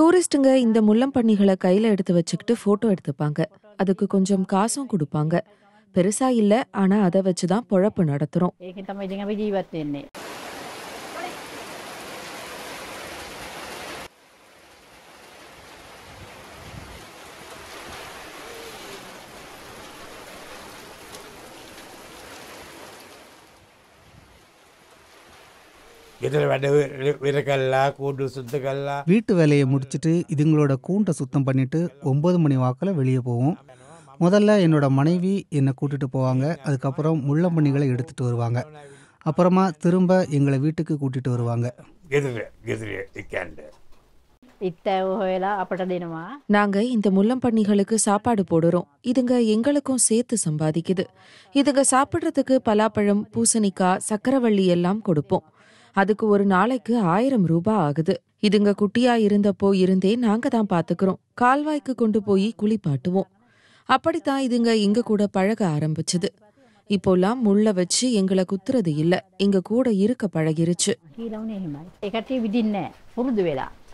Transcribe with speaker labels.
Speaker 1: டூரிஸ்ட்டுங்க
Speaker 2: இந்த முள்ளம்பன்னிகளை கையில் எடுத்து வச்சுக்கிட்டு ஃபோட்டோ எடுத்துப்பாங்க அதுக்கு கொஞ்சம் காசும் கொடுப்பாங்க பெருசா இல்லை ஆனால் அதை வச்சு தான் பொழப்பு நடத்துகிறோம்
Speaker 1: ගෙදර கூண்டு சுத்த வீட்டு வேலையை முடிச்சுட்டு இதுங்களோட கூண்டை சுத்தம் பண்ணிட்டு ஒன்பது மணி வாக்கில் வெளியே போவோம் முதல்ல என்னோட மனைவி என்னை கூட்டிகிட்டு போவாங்க அதுக்கப்புறம் முள்ளம்பண்ணிகளை எடுத்துகிட்டு வருவாங்க அப்புறமா திரும்ப எங்களை வீட்டுக்கு கூட்டிகிட்டு வருவாங்க
Speaker 2: நாங்க இந்த முள்ளம்பண்ணிகளுக்கு சாப்பாடு போடுறோம் இதுங்க எங்களுக்கும் சேர்த்து சம்பாதிக்குது இதுங்க சாப்பிட்றதுக்கு பலாப்பழம் பூசணிக்காய் சக்கரவள்ளி எல்லாம் கொடுப்போம் அதுக்கு ஒரு நாளைக்கு ஆயிரம் ரூபா ஆகுது இதுங்க குட்டியா இருந்தப்போ இருந்தே நாங்க தான் பாத்துக்கிறோம் கால்வாய்க்கு கொண்டு போய் குளிப்பாட்டுவோம் அப்படித்தான் இதுங்க இங்க கூட பழக ஆரம்பிச்சது இப்போல்லாம் முள்ள வச்சு எங்களை குத்துறது இல்ல இங்க கூட இருக்க பழகிருச்சு
Speaker 1: விதின்ன பொருது வேலா